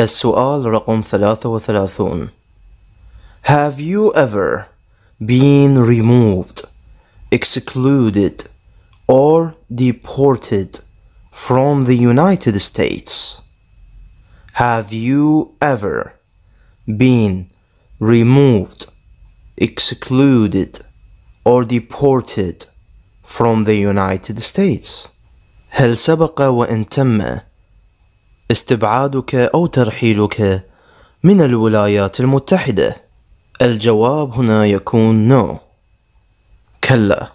السؤال رقم 33 Have you ever been removed, excluded, or deported from the United States? Have you ever been removed, excluded, or deported from the United States? هل سبق وان تم استبعادك أو ترحيلك من الولايات المتحدة؟ الجواب هنا يكون نو كلا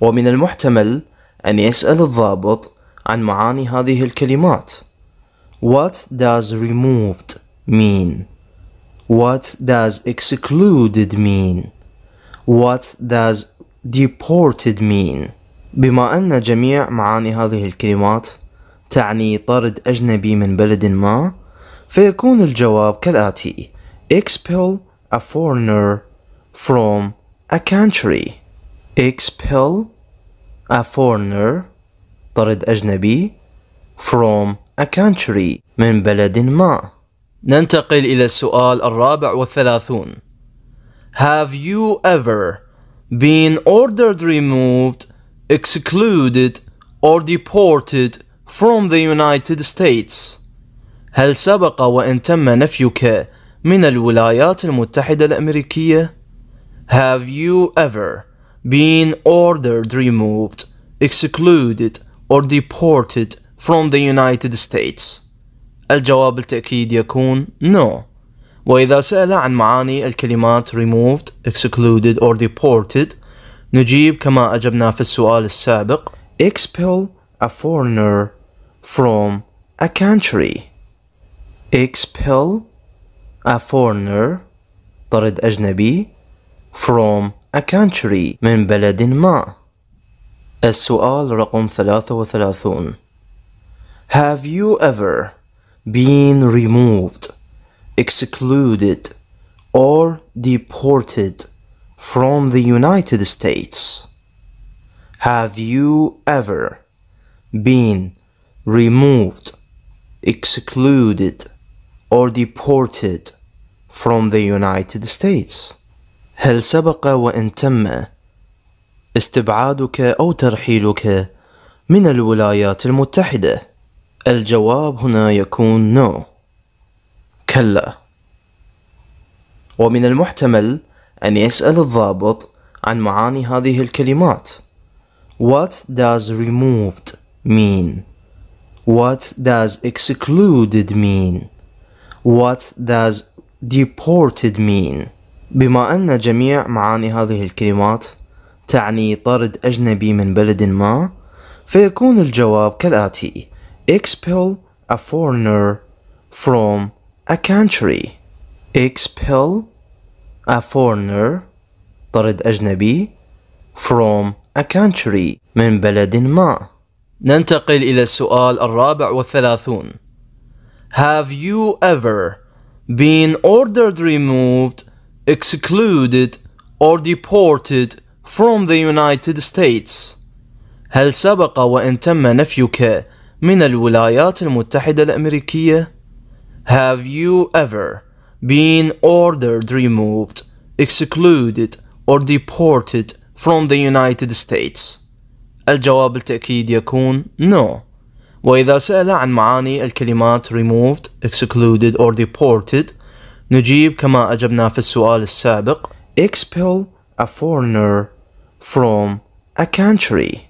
ومن المحتمل أن يسأل الضابط عن معاني هذه الكلمات What does removed mean? What does excluded mean? What does deported mean? بما أن جميع معاني هذه الكلمات تعني طرد أجنبي من بلد ما فيكون الجواب كالآتي expel a foreigner from a country expel a foreigner طرد أجنبي from a country من بلد ما ننتقل إلى السؤال الرابع والثلاثون Have you ever been ordered removed, excluded or deported from the United States هل سبق وأن تم نفيك من الولايات المتحدة الأمريكية؟ Have you ever been ordered removed, excluded or deported from the United States? الجواب التأكيد يكون no وإذا سأل عن معاني الكلمات removed, excluded or deported نجيب كما أجبنا في السؤال السابق expel a foreigner from a country expel a foreigner طرد أجنبي from a country من بلد ما السؤال رقم 33 Have you ever been removed, excluded, or deported from the United States? Have you ever been removed, excluded, or deported from the United States. هل سبق وأن تم استبعادك أو ترحيلك من الولايات المتحدة؟ الجواب هنا يكون نو no. كلا ومن المحتمل أن يسأل الضابط عن معاني هذه الكلمات What does removed mean? What does excluded mean? What does deported mean? بما أن جميع معاني هذه الكلمات تعني طرد أجنبي من بلد ما فيكون الجواب كالآتي Expel a foreigner from a country Expel a foreigner طرد أجنبي from a country من بلد ما ننتقل إلى السؤال الرابع والثلاثون Have you ever been ordered removed, excluded or deported from the United States? هل سبق وأن تم نفيك من الولايات المتحدة الأمريكية؟ Have you ever been ordered removed, excluded or deported from the United States? الجواب التأكيد يكون no وإذا سأل عن معاني الكلمات removed, excluded or deported نجيب كما أجبنا في السؤال السابق expel a foreigner from a country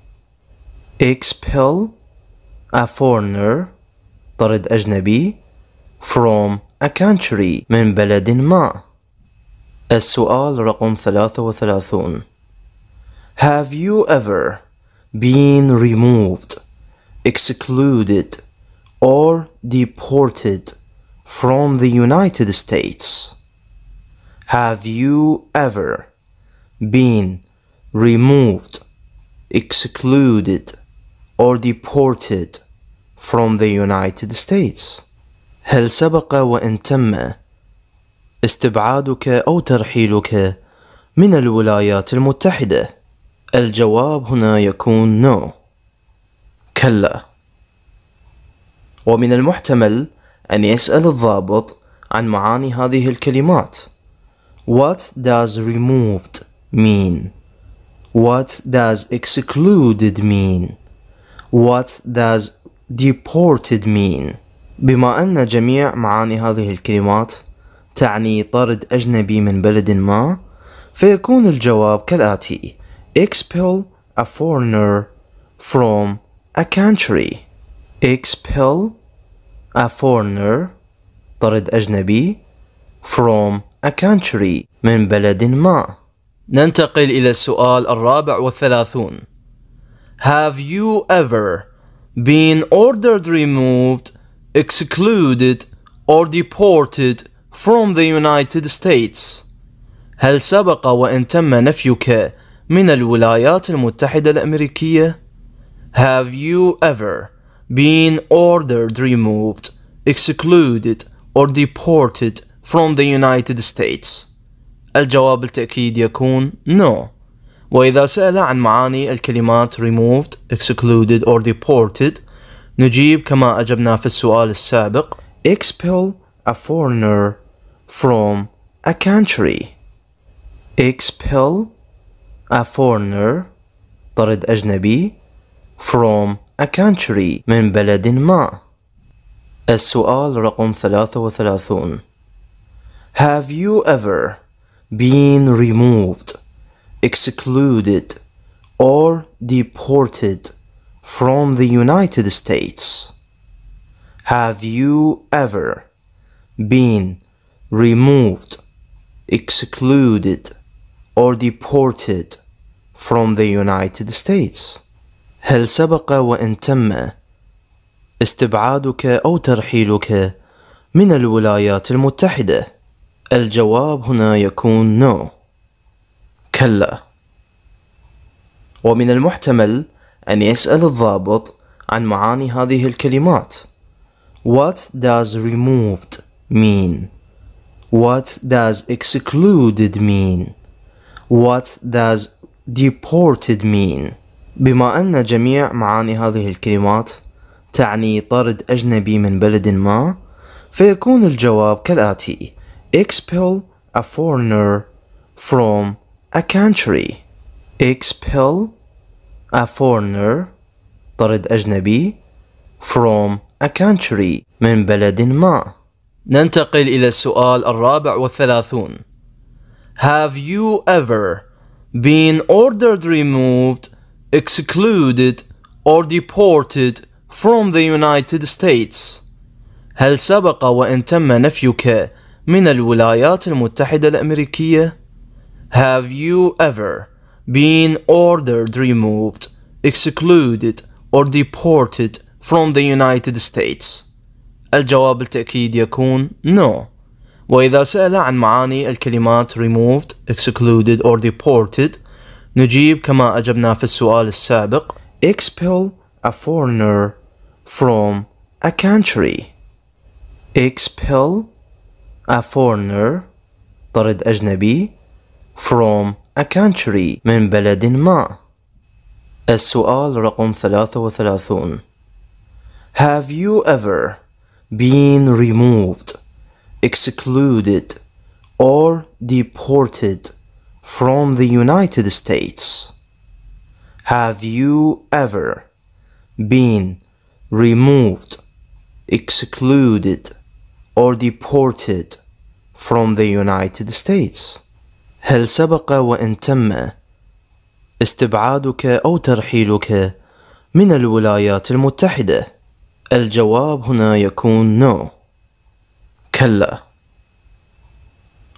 expel a foreigner طرد أجنبي from a country من بلد ما السؤال رقم 33 Have you ever being removed, excluded, or deported from the United States. Have you ever been removed, excluded, or deported from the United States? هل سبق وإن تم استبعادك أو ترحيلك من الولايات المتحدة؟ الجواب هنا يكون نو كلا ومن المحتمل أن يسأل الضابط عن معاني هذه الكلمات What does removed mean? What does excluded mean? What does deported mean? بما أن جميع معاني هذه الكلمات تعني طرد أجنبي من بلد ما فيكون الجواب كالآتي expel a foreigner from a country expel a foreigner طرد أجنبي from a country من بلد ما ننتقل إلى السؤال الرابع والثلاثون Have you ever been ordered removed, excluded or deported from the United States؟ هل سبق وأن تم نفيك من الولايات المتحدة الأمريكية Have you ever been ordered removed, excluded or deported from the United States? الجواب بالتأكيد يكون no وإذا سأل عن معاني الكلمات removed, excluded or deported نجيب كما أجبنا في السؤال السابق expel a foreigner from a country expel a foreigner طرد أجنبي from a country من بلد ما السؤال رقم 33 Have you ever been removed, excluded, or deported from the United States? Have you ever been removed, excluded, or deported from the United States هل سبق وان تم استبعادك او ترحيلك من الولايات المتحده الجواب هنا يكون نو no. كلا ومن المحتمل ان يسال الضابط عن معاني هذه الكلمات What does removed mean? What does excluded mean? What does deported mean بما أن جميع معاني هذه الكلمات تعني طرد أجنبي من بلد ما فيكون الجواب كالآتي Expel a foreigner from a country Expel a foreigner طرد أجنبي from a country من بلد ما ننتقل إلى السؤال الرابع والثلاثون Have you ever been ordered removed, excluded, or deported from the United States? هل سبق وأن تم نفيك من الولايات المتحدة الأمريكية؟ Have you ever been ordered removed, excluded, or deported from the United States? الجواب التأكيد يكون no. وإذا سأل عن معاني الكلمات removed, excluded or deported نجيب كما أجبنا في السؤال السابق expel a foreigner from a country expel a foreigner طرد أجنبي from a country من بلد ما السؤال رقم 33 Have you ever been removed excluded or deported from the United States? Have you ever been removed, excluded, or deported from the United States? هل سبق وإن تم استبعادك أو ترحيلك من الولايات المتحدة؟ الجواب هنا يكون no. كلا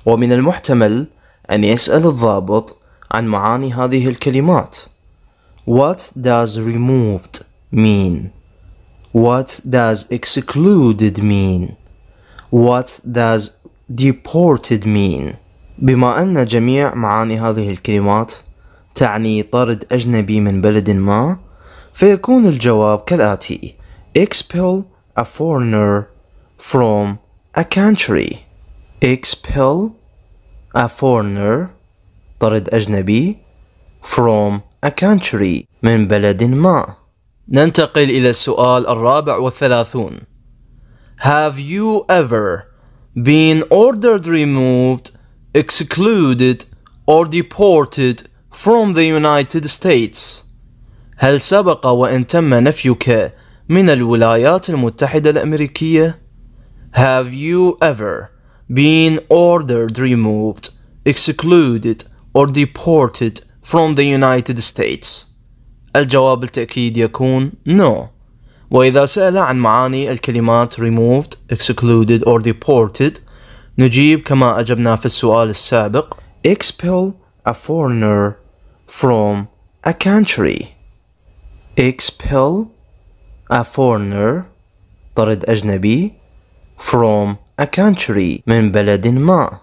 ومن المحتمل أن يسأل الضابط عن معاني هذه الكلمات What does removed mean? What does excluded mean? What does deported mean? بما أن جميع معاني هذه الكلمات تعني طرد أجنبي من بلد ما فيكون الجواب كالآتي Expel a foreigner from a country expel a foreigner طرد أجنبي from a country من بلد ما ننتقل إلى السؤال الرابع والثلاثون Have you ever been ordered removed, excluded or deported from the United States? هل سبق وأن تم نفيك من الولايات المتحدة الأمريكية؟ have you ever been ordered removed, excluded, or deported from the United States؟ الجواب بالتأكيد يكون no وإذا سأل عن معاني الكلمات removed, excluded, or deported نجيب كما أجبنا في السؤال السابق expel a foreigner from a country expel a foreigner طرد أجنبي from a country من بلد ما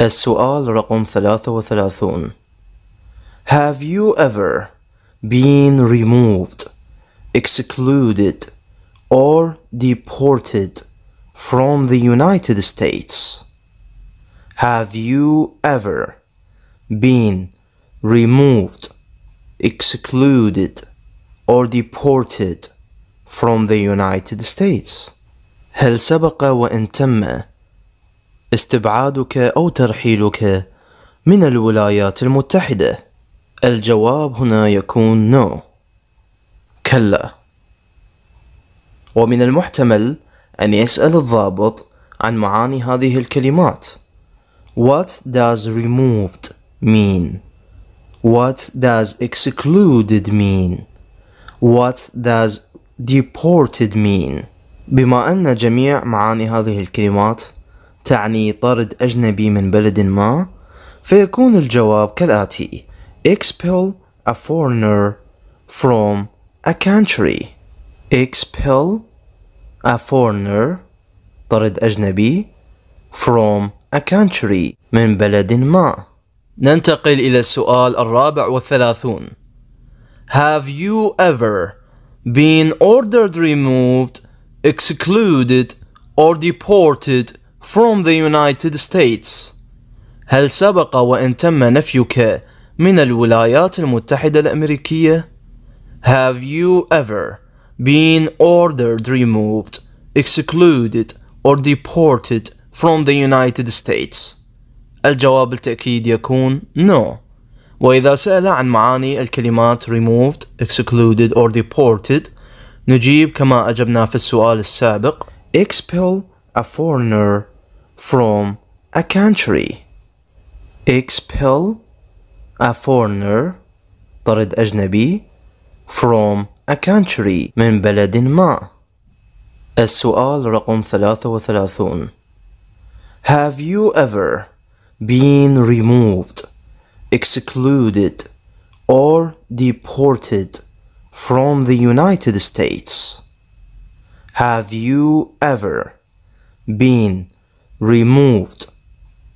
السؤال رقم 33 Have you ever been removed, excluded or deported from the United States? Have you ever been removed, excluded or deported from the United States? هل سبق وإن تم استبعادك أو ترحيلك من الولايات المتحدة؟ الجواب هنا يكون نو كلا ومن المحتمل أن يسأل الضابط عن معاني هذه الكلمات What does removed mean? What does excluded mean? What does deported mean? بما أن جميع معاني هذه الكلمات تعني طرد أجنبي من بلد ما فيكون الجواب كالآتي Expel a foreigner from a country Expel a foreigner طرد أجنبي from a country من بلد ما ننتقل إلى السؤال الرابع والثلاثون Have you ever been ordered removed excluded or deported from the United States هل سبق وأن تم نفيك من الولايات المتحدة الأمريكية؟ Have you ever been ordered removed, excluded or deported from the United States? الجواب بالتأكيد يكون no وإذا سأل عن معاني الكلمات removed, excluded or deported نجيب كما أجبنا في السؤال السابق expel a foreigner from a country expel a foreigner طرد أجنبي from a country من بلد ما السؤال رقم 33 Have you ever been removed, excluded or deported from the United States. Have you ever been removed,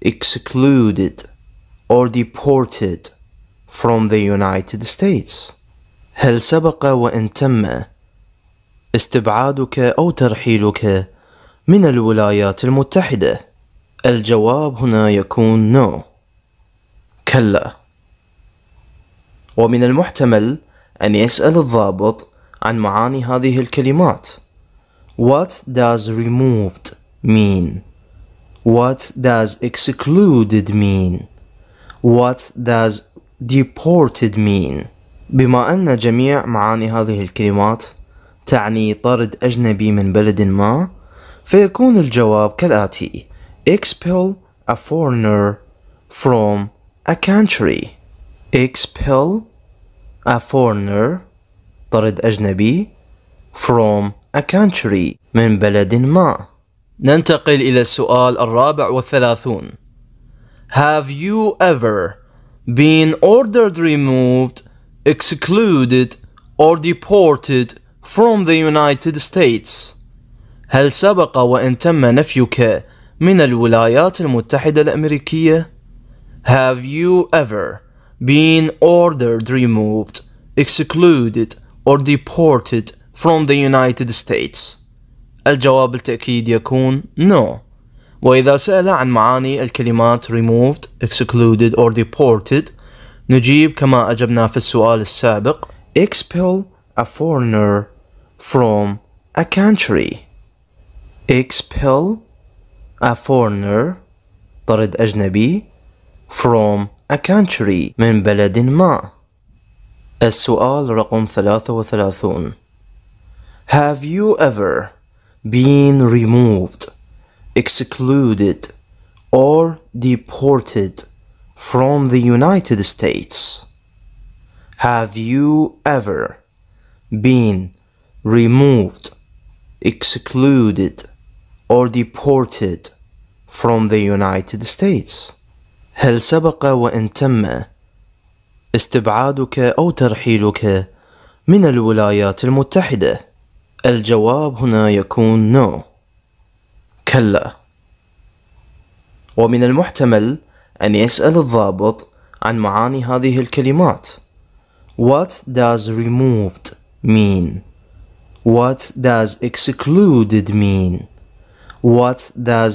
excluded, or deported from the United States? هل سبق وإن تم استبعادك أو ترحيلك من الولايات المتحدة؟ الجواب هنا يكون no كلا ومن المحتمل أن يسأل الضابط عن معاني هذه الكلمات What does removed mean? What does excluded mean? What does deported mean? بما أن جميع معاني هذه الكلمات تعني طرد أجنبي من بلد ما فيكون الجواب كالآتي Expel a foreigner from a country Expel a foreigner طرد أجنبي from a country من بلد ما ننتقل إلى السؤال الرابع والثلاثون Have you ever been ordered removed, excluded or deported from the United States? هل سبق وأن تم نفيك من الولايات المتحدة الأمريكية؟ Have you ever being ordered removed, excluded, or deported from the United States. الجواب التأكيد يكون no. وإذا سأل عن معاني الكلمات removed, excluded or deported نجيب كما أجبنا في السؤال السابق expel a foreigner from a country expel a foreigner طرد أجنبي from a country من بلد ما السؤال رقم 33 Have you ever been removed, excluded, or deported from the United States? Have you ever been removed, excluded, or deported from the United States? هل سبق وإن تم استبعادك أو ترحيلك من الولايات المتحدة؟ الجواب هنا يكون نو كلا ومن المحتمل أن يسأل الضابط عن معاني هذه الكلمات What does removed mean? What does excluded mean? What does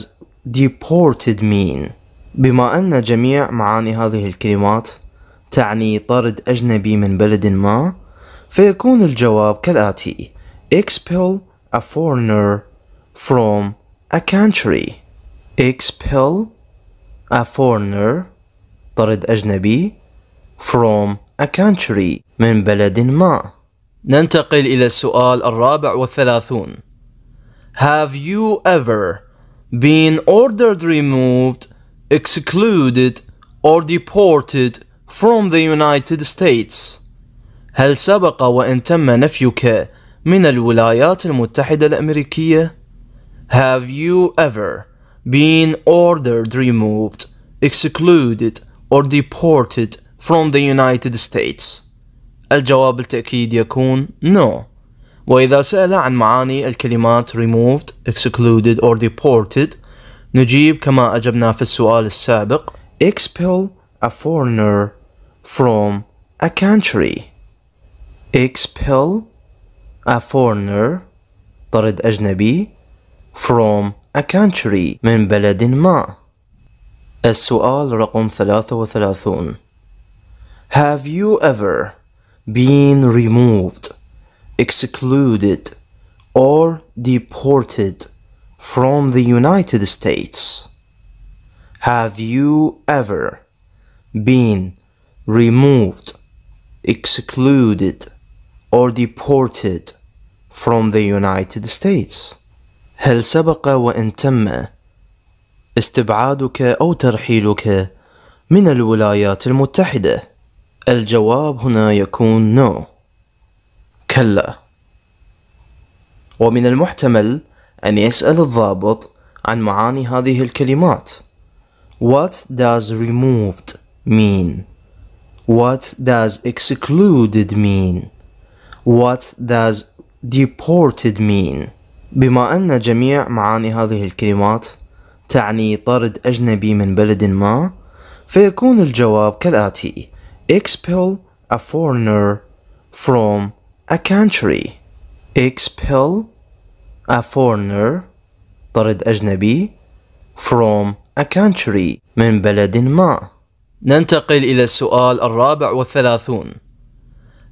deported mean? بما أن جميع معاني هذه الكلمات تعني طرد أجنبي من بلد ما فيكون الجواب كالآتي expel a foreigner from a country expel a foreigner طرد أجنبي from a country من بلد ما ننتقل إلى السؤال الرابع والثلاثون Have you ever been ordered removed excluded or deported from the United States هل سبق وأن تم نفيك من الولايات المتحدة الأمريكية؟ Have you ever been ordered removed, excluded or deported from the United States? الجواب بالتأكيد يكون no وإذا سأل عن معاني الكلمات removed, excluded or deported نجيب كما أجبنا في السؤال السابق expel a foreigner from a country expel a foreigner طرد أجنبي from a country من بلد ما السؤال رقم 33 Have you ever been removed, excluded or deported from the United States. Have you ever been removed, excluded, or deported from the United States? هل سبق وإن تم استبعادك أو ترحيلك من الولايات المتحدة؟ الجواب هنا يكون no. كلا. ومن المحتمل أن يسأل الضابط عن معاني هذه الكلمات What does removed mean? What does excluded mean? What does deported mean? بما أن جميع معاني هذه الكلمات تعني طرد أجنبي من بلد ما فيكون الجواب كالآتي Expel a foreigner from a country Expel a foreigner طرد أجنبي from a country من بلد ما ننتقل إلى السؤال الرابع والثلاثون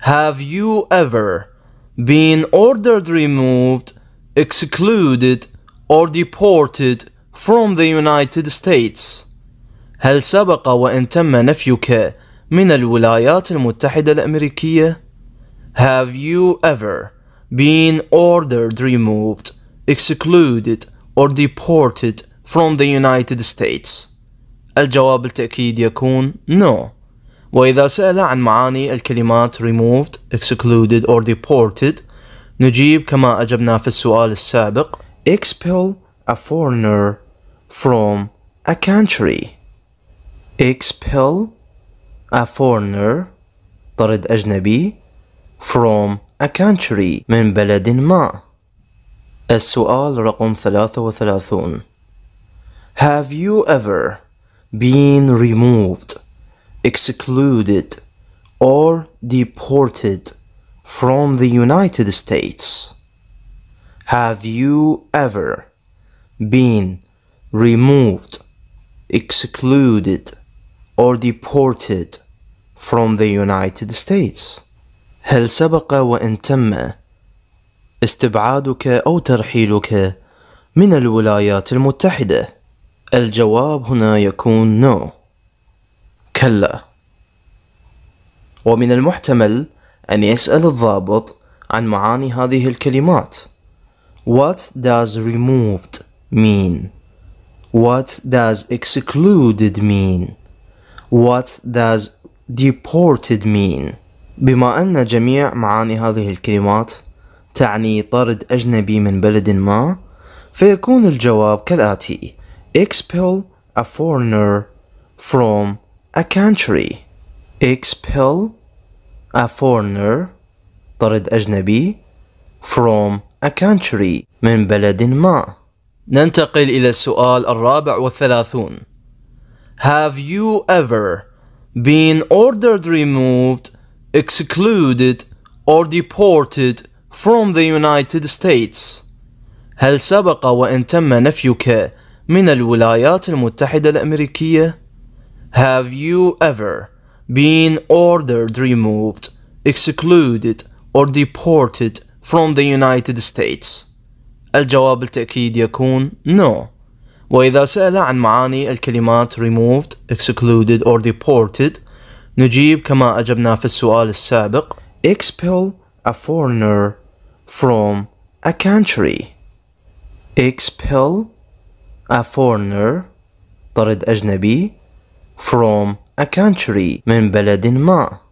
Have you ever been ordered removed, excluded or deported from the United States? هل سبق وأن تم نفيك من الولايات المتحدة الأمريكية؟ Have you ever being ordered removed, excluded, or deported from the United States؟ الجواب التأكيد يكون no وإذا سأل عن معاني الكلمات removed, excluded or deported نجيب كما أجبنا في السؤال السابق expel a foreigner from a country expel a foreigner طرد أجنبي from a country من بلد ما السؤال رقم 33 Have you ever been removed, excluded, or deported from the United States? Have you ever been removed, excluded, or deported from the United States? هل سبق وإن تم استبعادك أو ترحيلك من الولايات المتحدة؟ الجواب هنا يكون نو كلا ومن المحتمل أن يسأل الضابط عن معاني هذه الكلمات What does removed mean? What does excluded mean? What does deported mean? بما أن جميع معاني هذه الكلمات تعني طرد أجنبي من بلد ما فيكون الجواب كالآتي Expel a foreigner from a country Expel a foreigner طرد أجنبي from a country من بلد ما ننتقل إلى السؤال الرابع والثلاثون Have you ever been ordered removed excluded or deported from the United States هل سبق وأن تم نفيك من الولايات المتحدة الأمريكية؟ Have you ever been ordered removed, excluded or deported from the United States? الجواب بالتأكيد يكون no وإذا سأل عن معاني الكلمات removed, excluded or deported نجيب كما أجبنا في السؤال السابق expel a foreigner from a country expel a foreigner طرد أجنبي from a country من بلد ما